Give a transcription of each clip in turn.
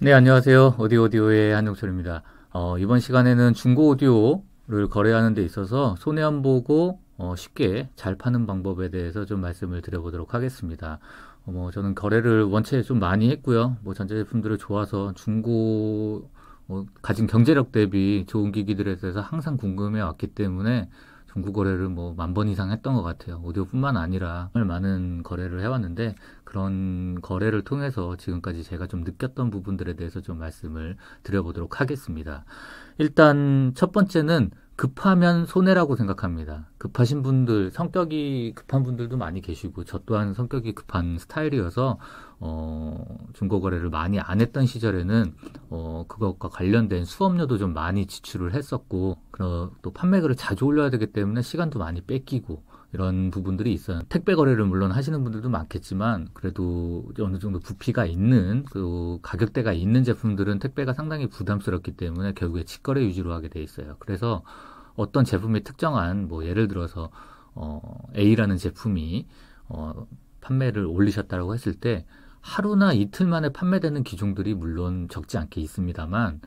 네, 안녕하세요. 오디오 오디오의 한용철입니다. 어, 이번 시간에는 중고 오디오를 거래하는 데 있어서 손해 안 보고 어, 쉽게 잘 파는 방법에 대해서 좀 말씀을 드려보도록 하겠습니다. 어, 뭐 저는 거래를 원체 좀 많이 했고요. 뭐 전자제품들을 좋아서 중고 뭐 가진 경제력 대비 좋은 기기들에 대해서 항상 궁금해 왔기 때문에 중고 거래를 뭐 만 번 이상 했던 것 같아요. 오디오뿐만 아니라 정말 많은 거래를 해왔는데 그런 거래를 통해서 지금까지 제가 좀 느꼈던 부분들에 대해서 좀 말씀을 드려보도록 하겠습니다. 일단 첫 번째는 급하면 손해라고 생각합니다. 급하신 분들, 성격이 급한 분들도 많이 계시고, 저 또한 성격이 급한 스타일이어서, 어, 중고거래를 많이 안 했던 시절에는, 어, 그것과 관련된 수업료도 좀 많이 지출을 했었고, 그또 판매글을 자주 올려야 되기 때문에 시간도 많이 뺏기고, 이런 부분들이 있어요. 택배 거래를 물론 하시는 분들도 많겠지만 그래도 어느 정도 부피가 있는 그 가격대가 있는 제품들은 택배가 상당히 부담스럽기 때문에 결국에 직거래 위주로 하게 돼 있어요. 그래서 어떤 제품이 특정한 뭐 예를 들어서 어 A라는 제품이 어 판매를 올리셨다고 했을 때 하루나 이틀 만에 판매되는 기종들이 물론 적지 않게 있습니다만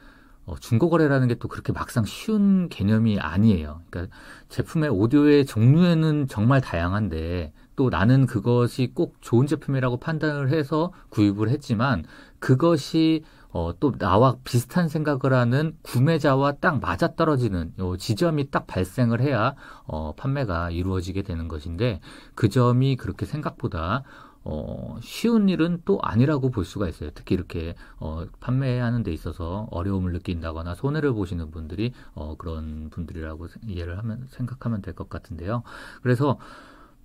어, 중고거래라는 게 또 그렇게 막상 쉬운 개념이 아니에요. 그러니까 제품의 오디오의 종류에는 정말 다양한데 또 나는 그것이 꼭 좋은 제품이라고 판단을 해서 구입을 했지만 그것이 어, 또 나와 비슷한 생각을 하는 구매자와 딱 맞아떨어지는 요 지점이 딱 발생을 해야 어, 판매가 이루어지게 되는 것인데 그 점이 그렇게 생각보다 어, 쉬운 일은 또 아니라고 볼 수가 있어요. 특히 이렇게 어, 판매하는 데 있어서 어려움을 느낀다거나 손해를 보시는 분들이 어, 그런 분들이라고 이해를 하면 생각하면 될 것 같은데요. 그래서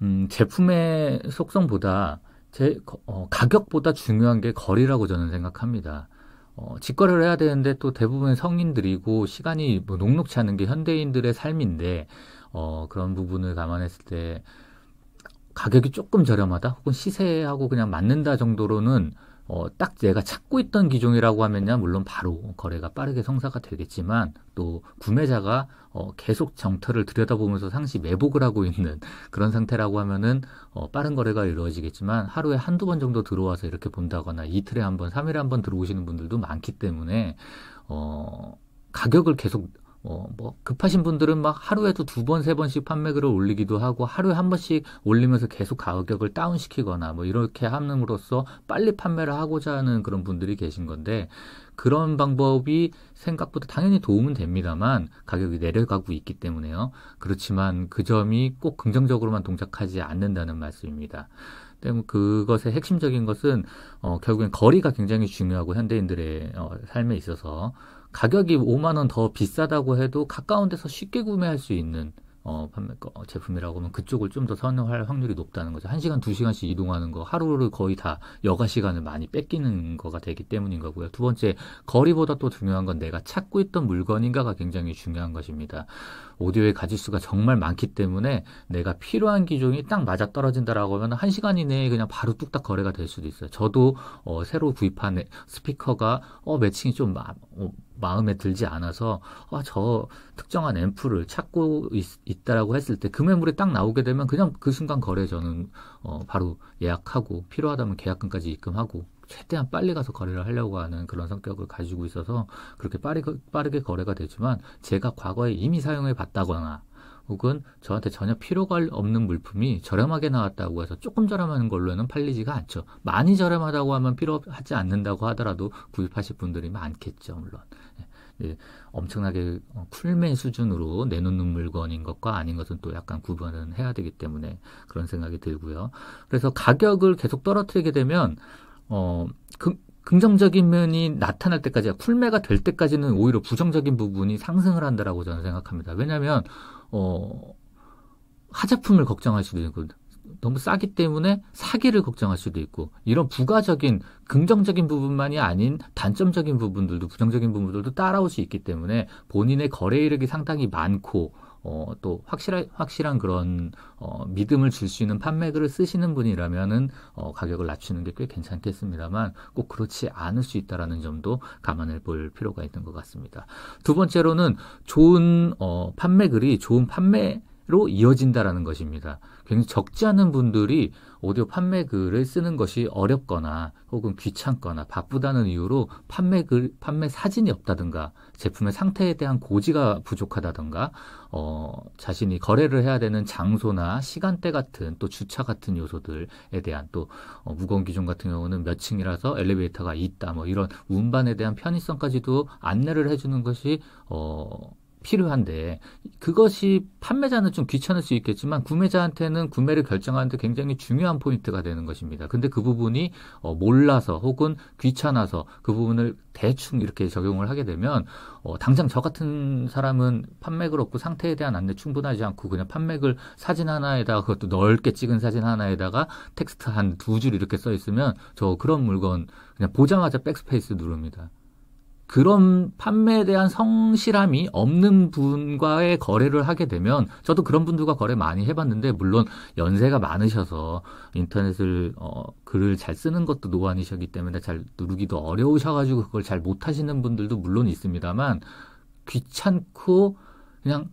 음, 제품의 속성보다 제 어, 가격보다 중요한 게 거리라고 저는 생각합니다. 어, 직거래를 해야 되는데 또 대부분 성인들이고 시간이 뭐 녹록치 않은 게 현대인들의 삶인데 어, 그런 부분을 감안했을 때 가격이 조금 저렴하다 혹은 시세하고 그냥 맞는다 정도로는 어, 딱 내가 찾고 있던 기종이라고 하면야 물론 바로 거래가 빠르게 성사가 되겠지만 또 구매자가 어, 계속 정터를 들여다보면서 상시 매복을 하고 있는 그런 상태라고 하면은 어, 빠른 거래가 이루어지겠지만 하루에 한두 번 정도 들어와서 이렇게 본다거나 이틀에 한 번, 삼일에 한 번 들어오시는 분들도 많기 때문에 어, 가격을 계속 어, 뭐 급하신 분들은 막 하루에도 두 번, 세 번씩 판매글을 올리기도 하고 하루에 한 번씩 올리면서 계속 가격을 다운시키거나 뭐 이렇게 함으로써 빨리 판매를 하고자 하는 그런 분들이 계신 건데 그런 방법이 생각보다 당연히 도움은 됩니다만 가격이 내려가고 있기 때문에요. 그렇지만 그 점이 꼭 긍정적으로만 동작하지 않는다는 말씀입니다. 때문에 뭐 그것의 핵심적인 것은 어, 결국엔 거리가 굉장히 중요하고 현대인들의 어, 삶에 있어서 가격이 5만 원 더 비싸다고 해도 가까운 데서 쉽게 구매할 수 있는 어, 판매, 어, 제품이라고 하면 그쪽을 좀 더 선호할 확률이 높다는 거죠. 1시간, 2시간씩 이동하는 거, 하루를 거의 다 여가 시간을 많이 뺏기는 거가 되기 때문인 거고요. 두 번째, 거리보다 또 중요한 건 내가 찾고 있던 물건인가가 굉장히 중요한 것입니다. 오디오의 가짓수가 정말 많기 때문에 내가 필요한 기종이 딱 맞아떨어진다라고 하면 1시간 이내에 그냥 바로 뚝딱 거래가 될 수도 있어요. 저도 어, 새로 구입한 스피커가 어, 매칭이 좀 마, 어, 마음에 들지 않아서 아, 저 특정한 앰플을 찾고 있, 다라고 했을 때금액물이딱 나오게 되면 그냥 그 순간 거래 저는 어, 바로 예약하고 필요하다면 계약금까지 입금하고 최대한 빨리 가서 거래를 하려고 하는 그런 성격을 가지고 있어서 그렇게 빠르게, 빠르게 거래가 되지만 제가 과거에 이미 사용해 봤다거나 혹은 저한테 전혀 필요가 없는 물품이 저렴하게 나왔다고 해서 조금 저렴한 걸로는 팔리지가 않죠. 많이 저렴하다고 하면 필요하지 않는다고 하더라도 구입하실 분들이 많겠죠, 물론. 예, 엄청나게 쿨맨 어, 수준으로 내놓는 물건인 것과 아닌 것은 또 약간 구분을 해야 되기 때문에 그런 생각이 들고요. 그래서 가격을 계속 떨어뜨리게 되면 어, 그, 긍정적인 면이 나타날 때까지, 쿨매가 될 때까지는 오히려 부정적인 부분이 상승을 한다라고 저는 생각합니다. 왜냐하면 어, 하자품을 걱정할 수도 있고 너무 싸기 때문에 사기를 걱정할 수도 있고 이런 부가적인 긍정적인 부분만이 아닌 단점적인 부분들도 부정적인 부분들도 따라올 수 있기 때문에 본인의 거래 이력이 상당히 많고 어, 또 확실한 확실한 그런 어, 믿음을 줄 수 있는 판매글을 쓰시는 분이라면은 어, 가격을 낮추는 게 꽤 괜찮겠습니다만 꼭 그렇지 않을 수 있다라는 점도 감안해 볼 필요가 있는 것 같습니다. 두 번째로는 좋은 어, 판매글이 좋은 판매로 이어진다라는 것입니다. 굉장히 적지 않은 분들이 오디오 판매글을 쓰는 것이 어렵거나 혹은 귀찮거나 바쁘다는 이유로 판매글 판매 사진이 없다든가 제품의 상태에 대한 고지가 부족하다든가 어 자신이 거래를 해야 되는 장소나 시간대 같은 또 주차 같은 요소들에 대한 또 어, 무거운 기종 같은 경우는 몇 층이라서 엘리베이터가 있다 뭐 이런 운반에 대한 편의성까지도 안내를 해주는 것이 어 필요한데 그것이 판매자는 좀 귀찮을 수 있겠지만 구매자한테는 구매를 결정하는데 굉장히 중요한 포인트가 되는 것입니다. 근데 그 부분이 어, 몰라서 혹은 귀찮아서 그 부분을 대충 이렇게 적용을 하게 되면 어, 당장 저 같은 사람은 판매글 없고 상태에 대한 안내 충분하지 않고 그냥 판매글 사진 하나에다가 그것도 넓게 찍은 사진 하나에다가 텍스트 한 두 줄 이렇게 써 있으면 저 그런 물건 그냥 보자마자 백스페이스 누릅니다. 그런 판매에 대한 성실함이 없는 분과의 거래를 하게 되면 저도 그런 분들과 거래 많이 해봤는데 물론 연세가 많으셔서 인터넷을 어, 글을 잘 쓰는 것도 노안이셨기 때문에 잘 누르기도 어려우셔가지고 그걸 잘 못하시는 분들도 물론 있습니다만 귀찮고 그냥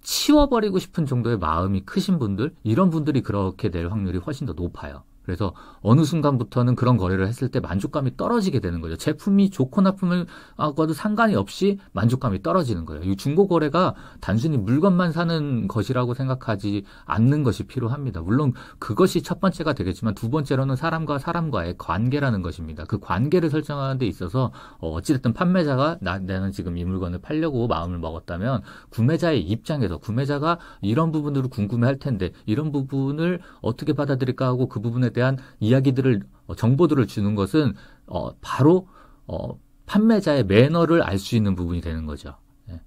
치워버리고 싶은 정도의 마음이 크신 분들 이런 분들이 그렇게 될 확률이 훨씬 더 높아요. 그래서 어느 순간부터는 그런 거래를 했을 때 만족감이 떨어지게 되는 거죠. 제품이 좋고 나쁨을하고도 아, 상관이 없이 만족감이 떨어지는 거예요. 이 중고 거래가 단순히 물건만 사는 것이라고 생각하지 않는 것이 필요합니다. 물론 그것이 첫 번째가 되겠지만 두 번째로는 사람과 사람과의 관계라는 것입니다. 그 관계를 설정하는 데 있어서 어, 어찌됐든 판매자가 나, 나는 지금 이 물건을 팔려고 마음을 먹었다면 구매자의 입장에서 구매자가 이런 부분으로 궁금해할 텐데 이런 부분을 어떻게 받아들일까 하고 그 부분에 대한 이야기들을 어, 정보들을 주는 것은 어, 바로 어, 판매자의 매너를 알 수 있는 부분이 되는 거죠. 예.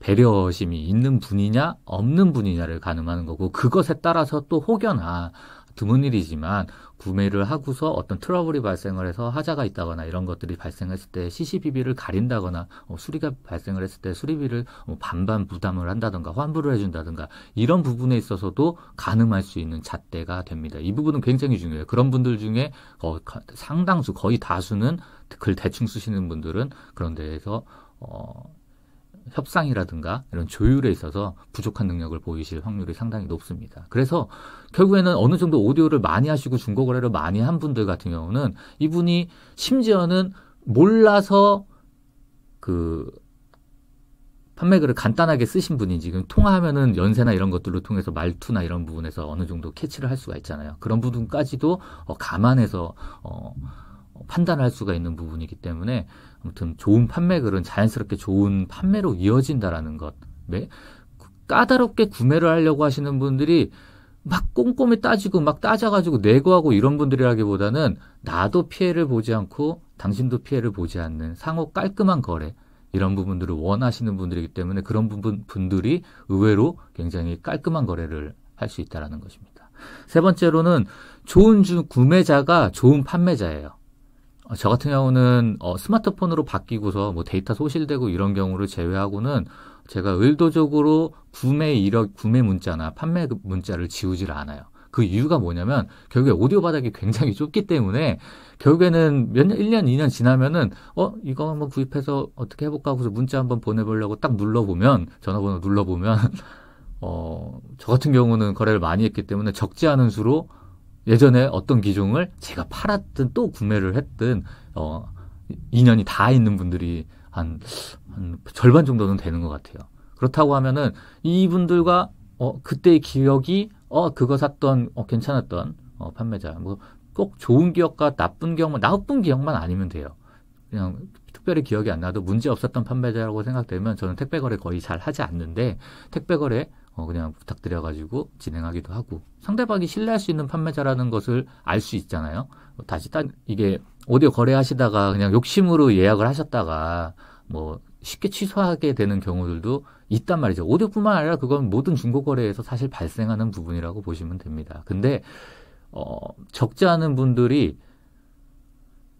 배려심이 있는 분이냐 없는 분이냐를 가늠하는 거고 그것에 따라서 또 혹여나 드문 일이지만 구매를 하고서 어떤 트러블이 발생을 해서 하자가 있다거나 이런 것들이 발생했을 때 CCBB를 가린다거나 어, 수리가 발생을 했을 때 수리비를 어, 반반 부담을 한다든가 환불을 해준다든가 이런 부분에 있어서도 가늠할 수 있는 잣대가 됩니다. 이 부분은 굉장히 중요해요. 그런 분들 중에 어, 상당수 거의 다수는 글 대충 쓰시는 분들은 그런 데에서 어, 협상이라든가 이런 조율에 있어서 부족한 능력을 보이실 확률이 상당히 높습니다. 그래서 결국에는 어느 정도 오디오를 많이 하시고 중고 거래를 많이 한 분들 같은 경우는 이분이 심지어는 몰라서 그 판매글을 간단하게 쓰신 분이 지금 통화하면은 연세나 이런 것들로 통해서 말투나 이런 부분에서 어느 정도 캐치를 할 수가 있잖아요. 그런 부분까지도 어, 감안해서 어 판단할 수가 있는 부분이기 때문에 아무튼 좋은 판매글은 자연스럽게 좋은 판매로 이어진다라는 것. 네? 그 까다롭게 구매를 하려고 하시는 분들이 막 꼼꼼히 따지고 막 따져가지고 내고하고 이런 분들이라기보다는 나도 피해를 보지 않고 당신도 피해를 보지 않는 상호 깔끔한 거래 이런 부분들을 원하시는 분들이기 때문에 그런 부분 분들이 의외로 굉장히 깔끔한 거래를 할 수 있다라는 것입니다. 세 번째로는 좋은 주 구매자가 좋은 판매자예요. 어, 저 같은 경우는 어, 스마트폰으로 바뀌고서 뭐 데이터 소실되고 이런 경우를 제외하고는 제가 의도적으로 구매 이력, 구매 문자나 판매 그 문자를 지우질 않아요. 그 이유가 뭐냐면 결국에 오디오 바닥이 굉장히 좁기 때문에 결국에는 몇 년, 1년, 2년 지나면은 어, 이거 한번 구입해서 어떻게 해볼까 하고서 문자 한번 보내보려고 딱 눌러보면 전화번호 눌러보면 어, 저 같은 경우는 거래를 많이 했기 때문에 적지 않은 수로 예전에 어떤 기종을 제가 팔았든 또 구매를 했든 어 인연이 다 있는 분들이 한, 한 절반 정도는 되는 것 같아요. 그렇다고 하면은 이분들과 어 그때의 기억이 어 그거 샀던 어 괜찮았던 어 판매자 뭐 꼭 좋은 기억과 나쁜 기억만 나쁜 기억만 아니면 돼요. 그냥 특별히 기억이 안 나도 문제 없었던 판매자라고 생각되면 저는 택배 거래 거의 잘 하지 않는데 택배 거래 어, 그냥 부탁드려가지고 진행하기도 하고 상대방이 신뢰할 수 있는 판매자라는 것을 알 수 있잖아요. 다시 딴 이게 오디오 거래하시다가 그냥 욕심으로 예약을 하셨다가 뭐 쉽게 취소하게 되는 경우들도 있단 말이죠. 오디오뿐만 아니라 그건 모든 중고 거래에서 사실 발생하는 부분이라고 보시면 됩니다. 근데 어, 적지 않은 분들이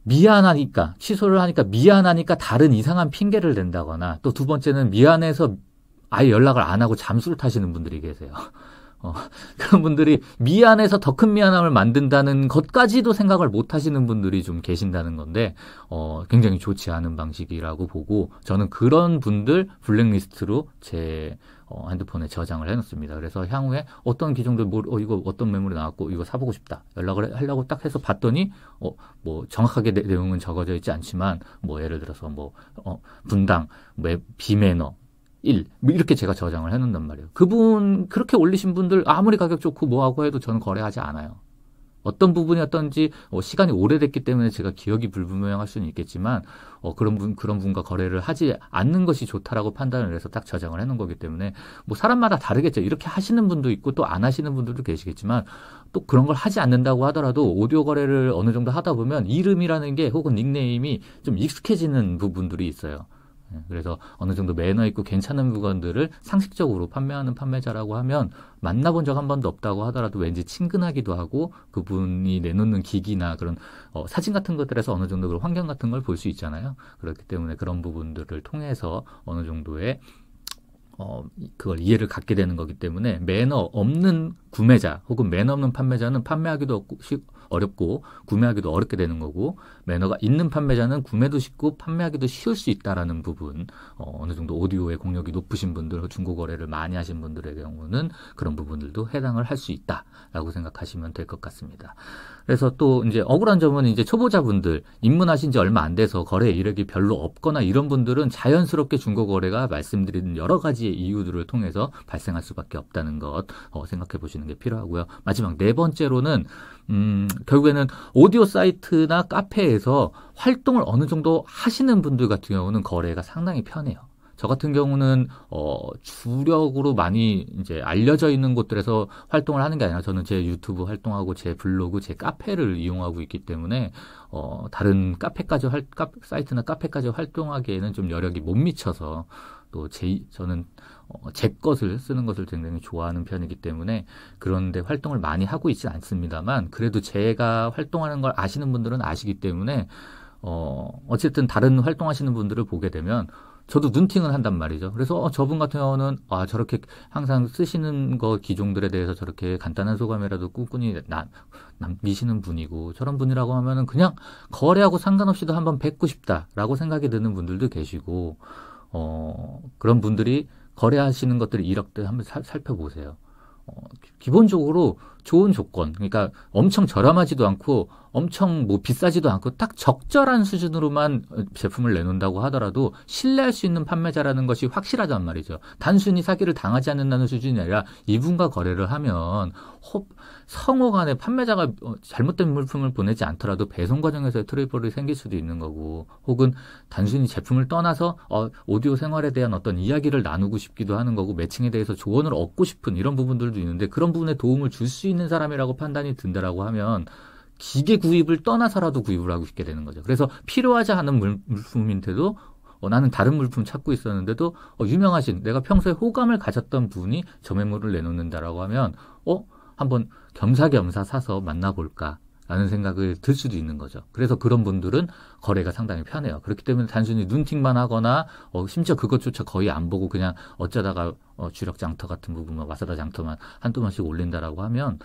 미안하니까 취소를 하니까 미안하니까 다른 이상한 핑계를 댄다거나 또 두 번째는 미안해서 아예 연락을 안 하고 잠수를 타시는 분들이 계세요. 어, 그런 분들이 미안해서 더 큰 미안함을 만든다는 것까지도 생각을 못 하시는 분들이 좀 계신다는 건데, 어, 굉장히 좋지 않은 방식이라고 보고, 저는 그런 분들 블랙리스트로 제 어, 핸드폰에 저장을 해놓습니다. 그래서 향후에 어떤 기종들, 뭐, 어, 이거 어떤 매물이 나왔고, 이거 사보고 싶다. 연락을 하려고 딱 해서 봤더니, 어, 뭐, 정확하게 내, 내용은 적어져 있지 않지만, 뭐, 예를 들어서 뭐, 어, 분당, 뭐, 비매너, 1. 뭐 이렇게 제가 저장을 해놓는단 말이에요. 그분, 그렇게 올리신 분들 아무리 가격 좋고 뭐하고 해도 저는 거래하지 않아요. 어떤 부분이었던지 어, 시간이 오래됐기 때문에 제가 기억이 불분명할 수는 있겠지만 어, 그런 분 그런 분과 거래를 하지 않는 것이 좋다라고 판단을 해서 딱 저장을 해놓은 거기 때문에 뭐 사람마다 다르겠죠. 이렇게 하시는 분도 있고 또 안 하시는 분들도 계시겠지만 또 그런 걸 하지 않는다고 하더라도 오디오 거래를 어느 정도 하다 보면 이름이라는 게 혹은 닉네임이 좀 익숙해지는 부분들이 있어요. 예, 그래서 어느 정도 매너 있고 괜찮은 물건들을 상식적으로 판매하는 판매자라고 하면 만나본 적 한 번도 없다고 하더라도 왠지 친근하기도 하고 그분이 내놓는 기기나 그런 어, 사진 같은 것들에서 어느 정도 그 환경 같은 걸 볼 수 있잖아요. 그렇기 때문에 그런 부분들을 통해서 어느 정도의 어, 그걸 이해를 갖게 되는 거기 때문에 매너 없는 구매자 혹은 매너 없는 판매자는 판매하기도 없고, 어렵고 구매하기도 어렵게 되는 거고 매너가 있는 판매자는 구매도 쉽고 판매하기도 쉬울 수 있다라는 부분 어, 어느 정도 오디오의 공력이 높으신 분들 중고 거래를 많이 하신 분들의 경우는 그런 부분들도 해당을 할 수 있다라고 생각하시면 될 것 같습니다. 그래서 또 이제 억울한 점은 이제 초보자분들 입문하신 지 얼마 안 돼서 거래 이력이 별로 없거나 이런 분들은 자연스럽게 중고 거래가 말씀드린 여러 가지 이유들을 통해서 발생할 수밖에 없다는 것 어, 생각해 보시는 게 필요하고요. 마지막 네 번째로는 음, 결국에는 오디오 사이트나 카페에서 활동을 어느 정도 하시는 분들 같은 경우는 거래가 상당히 편해요. 저 같은 경우는 어 주력으로 많이 이제 알려져 있는 곳들에서 활동을 하는 게 아니라 저는 제 유튜브 활동하고 제 블로그, 제 카페를 이용하고 있기 때문에 어 다른 카페까지 활, 카, 사이트나 카페까지 활동하기에는 좀 여력이 못 미쳐서 또 제 저는 어, 제 것을 쓰는 것을 굉장히 좋아하는 편이기 때문에 그런데 활동을 많이 하고 있지 않습니다만 그래도 제가 활동하는 걸 아시는 분들은 아시기 때문에 어, 어쨌든 다른 활동하시는 분들을 보게 되면 저도 눈팅을 한단 말이죠. 그래서 어, 저분 같은 경우는 아 저렇게 항상 쓰시는 거 기종들에 대해서 저렇게 간단한 소감이라도 꾸준히 남, 남기시는 분이고 저런 분이라고 하면은 그냥 거래하고 상관없이도 한번 뵙고 싶다라고 생각이 드는 분들도 계시고 어 그런 분들이 거래하시는 것들을 이력들 한번 살, 살펴보세요. 어, 기본적으로 좋은 조건, 그러니까 엄청 저렴하지도 않고 엄청 뭐 비싸지도 않고 딱 적절한 수준으로만 제품을 내놓는다고 하더라도 신뢰할 수 있는 판매자라는 것이 확실하단 말이죠. 단순히 사기를 당하지 않는다는 수준이 아니라 이분과 거래를 하면 호, 성호 간에 판매자가 어, 잘못된 물품을 보내지 않더라도 배송 과정에서 트러블이 생길 수도 있는 거고 혹은 단순히 제품을 떠나서 어, 오디오 생활에 대한 어떤 이야기를 나누고 싶기도 하는 거고 매칭에 대해서 조언을 얻고 싶은 이런 부분들도 있는데 그런 부분에 도움을 줄 수 있는 사람이라고 판단이 든다라고 하면 기계 구입을 떠나서라도 구입을 하고 싶게 되는 거죠. 그래서 필요하지 않은 물, 물품인데도 어, 나는 다른 물품 찾고 있었는데도 어, 유명하신 내가 평소에 호감을 가졌던 분이 저매물을 내놓는다라고 하면 어 한번 겸사겸사 사서 만나볼까 라는 생각을 들 수도 있는 거죠. 그래서 그런 분들은 거래가 상당히 편해요. 그렇기 때문에 단순히 눈팅만 하거나 어, 심지어 그것조차 거의 안 보고 그냥 어쩌다가 어, 주력 장터 같은 부분만 와사다 장터만 한두 번씩 올린다라고 하면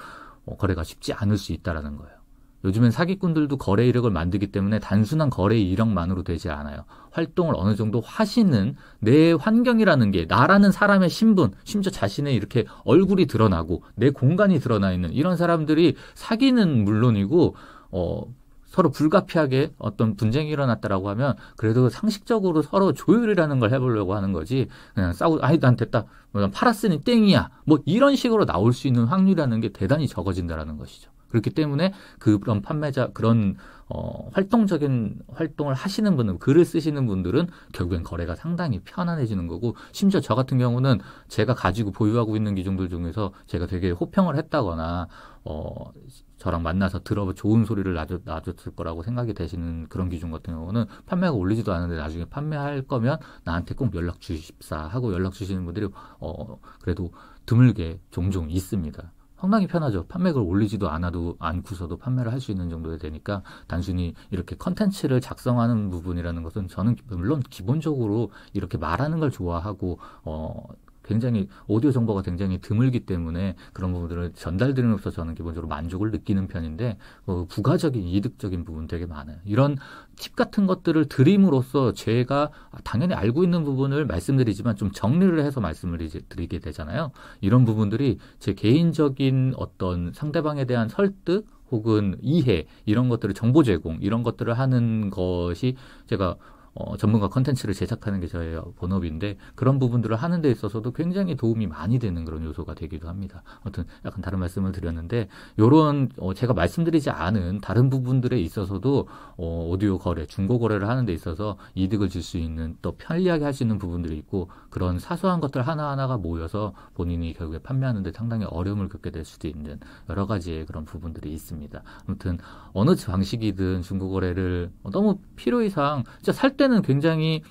어, 거래가 쉽지 않을 수 있다라는 거예요. 요즘엔 사기꾼들도 거래 이력을 만들기 때문에 단순한 거래 이력만으로 되지 않아요. 활동을 어느 정도 하시는 내 환경이라는 게 나라는 사람의 신분, 심지어 자신의 이렇게 얼굴이 드러나고 내 공간이 드러나 있는 이런 사람들이 사기는 물론이고 어 서로 불가피하게 어떤 분쟁이 일어났다라고 하면 그래도 상식적으로 서로 조율이라는 걸 해보려고 하는 거지 그냥 싸우 아이 난 됐다 뭐 팔았으니 땡이야 뭐 이런 식으로 나올 수 있는 확률이라는 게 대단히 적어진다라는 것이죠. 그렇기 때문에 그런 판매자 그런 어, 활동적인 활동을 하시는 분은 글을 쓰시는 분들은 결국엔 거래가 상당히 편안해지는 거고 심지어 저 같은 경우는 제가 가지고 보유하고 있는 기종들 중에서 제가 되게 호평을 했다거나 어, 저랑 만나서 들어 좋은 소리를 놔줬, 을 거라고 생각이 되시는 그런 기종 같은 경우는 판매가 올리지도 않은데 나중에 판매할 거면 나한테 꼭 연락 주십사 하고 연락 주시는 분들이 어, 그래도 드물게 종종 있습니다. 상당히 편하죠. 판매액 올리지도 않아도 않고서도 판매를 할 수 있는 정도에 되니까 단순히 이렇게 컨텐츠를 작성하는 부분이라는 것은 저는 물론 기본적으로 이렇게 말하는 걸 좋아하고 어 굉장히 오디오 정보가 굉장히 드물기 때문에 그런 부분들을 전달드리는 것서 저는 기본적으로 만족을 느끼는 편인데 어, 부가적인 이득적인 부분 되게 많아요. 이런 팁 같은 것들을 드림으로써 제가 당연히 알고 있는 부분을 말씀드리지만 좀 정리를 해서 말씀을 이제 드리게 되잖아요. 이런 부분들이 제 개인적인 어떤 상대방에 대한 설득 혹은 이해 이런 것들을 정보 제공 이런 것들을 하는 것이 제가 어, 전문가 컨텐츠를 제작하는 게 저의 본업인데 그런 부분들을 하는 데 있어서도 굉장히 도움이 많이 되는 그런 요소가 되기도 합니다. 아무튼 약간 다른 말씀을 드렸는데 요런 어, 제가 말씀드리지 않은 다른 부분들에 있어서도 어, 오디오 거래, 중고 거래를 하는 데 있어서 이득을 줄 수 있는 또 편리하게 할 수 있는 부분들이 있고 그런 사소한 것들 하나하나가 모여서 본인이 결국에 판매하는 데 상당히 어려움을 겪게 될 수도 있는 여러 가지의 그런 부분들이 있습니다. 아무튼 어느 방식이든 중고 거래를 너무 필요 이상 진짜 살 때는 처음는 굉장히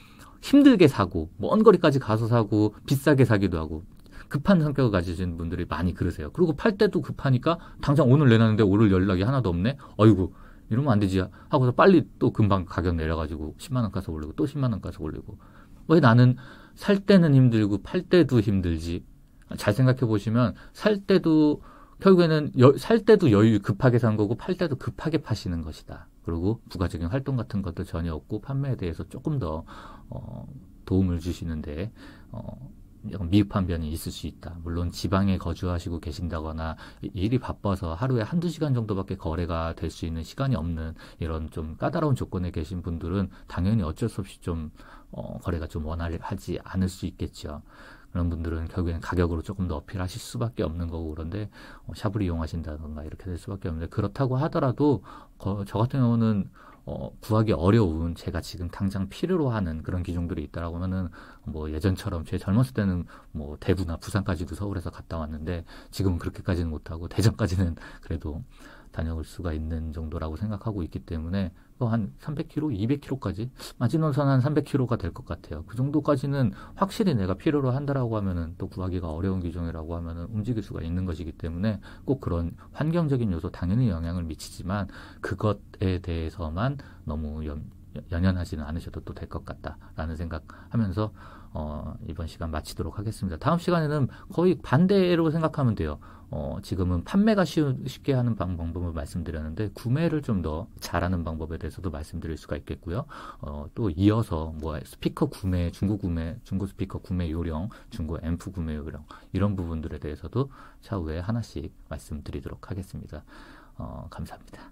힘들게 사고 뭐 먼 거리까지 가서 사고 비싸게 사기도 하고 급한 성격을 가지신 분들이 많이 그러세요. 그리고 팔 때도 급하니까 당장 오늘 내놨는데 오늘 연락이 하나도 없네. 어이구 이러면 안 되지 하고서 빨리 또 금방 가격 내려가지고 10만 원 가서 올리고 또 10만 원 가서 올리고 왜 나는 살 때는 힘들고 팔 때도 힘들지 잘 생각해 보시면 살 때도 결국에는 여, 살 때도 여유 급하게 산 거고 팔 때도 급하게 파시는 것이다. 그리고 부가적인 활동 같은 것도 전혀 없고 판매에 대해서 조금 더 어, 도움을 주시는데 어, 미흡한 면이 있을 수 있다. 물론 지방에 거주하시고 계신다거나 일이 바빠서 하루에 한두 시간 정도밖에 거래가 될 수 있는 시간이 없는 이런 좀 까다로운 조건에 계신 분들은 당연히 어쩔 수 없이 좀 어, 거래가 좀 원활하지 않을 수 있겠죠. 그런 분들은 결국엔 가격으로 조금 더 어필하실 수밖에 없는 거고 그런데 어, 샵을 이용하신다던가 이렇게 될 수밖에 없는데 그렇다고 하더라도 거, 저 같은 경우는 어, 구하기 어려운 제가 지금 당장 필요로 하는 그런 기종들이 있다라고 하면은 뭐 예전처럼 제 젊었을 때는 뭐 대구나 부산까지도 서울에서 갔다 왔는데 지금은 그렇게까지는 못하고 대전까지는 그래도 다녀올 수가 있는 정도라고 생각하고 있기 때문에 한 300km, 200km까지 마지노선 한 300km가 될 것 같아요. 그 정도까지는 확실히 내가 필요로 한다라고 하면은 또 구하기가 어려운 규정이라고 하면은 움직일 수가 있는 것이기 때문에 꼭 그런 환경적인 요소 당연히 영향을 미치지만 그것에 대해서만 너무 연연하지는 않으셔도 또 될 것 같다라는 생각하면서 어, 이번 시간 마치도록 하겠습니다. 다음 시간에는 거의 반대로 생각하면 돼요. 어, 지금은 판매가 쉬 쉽게 하는 방법을 말씀드렸는데 구매를 좀 더 잘하는 방법에 대해서도 말씀드릴 수가 있겠고요. 어, 또 이어서 뭐 스피커 구매, 중고 구매, 중고 스피커 구매 요령, 중고 앰프 구매 요령 이런 부분들에 대해서도 차후에 하나씩 말씀드리도록 하겠습니다. 어, 감사합니다.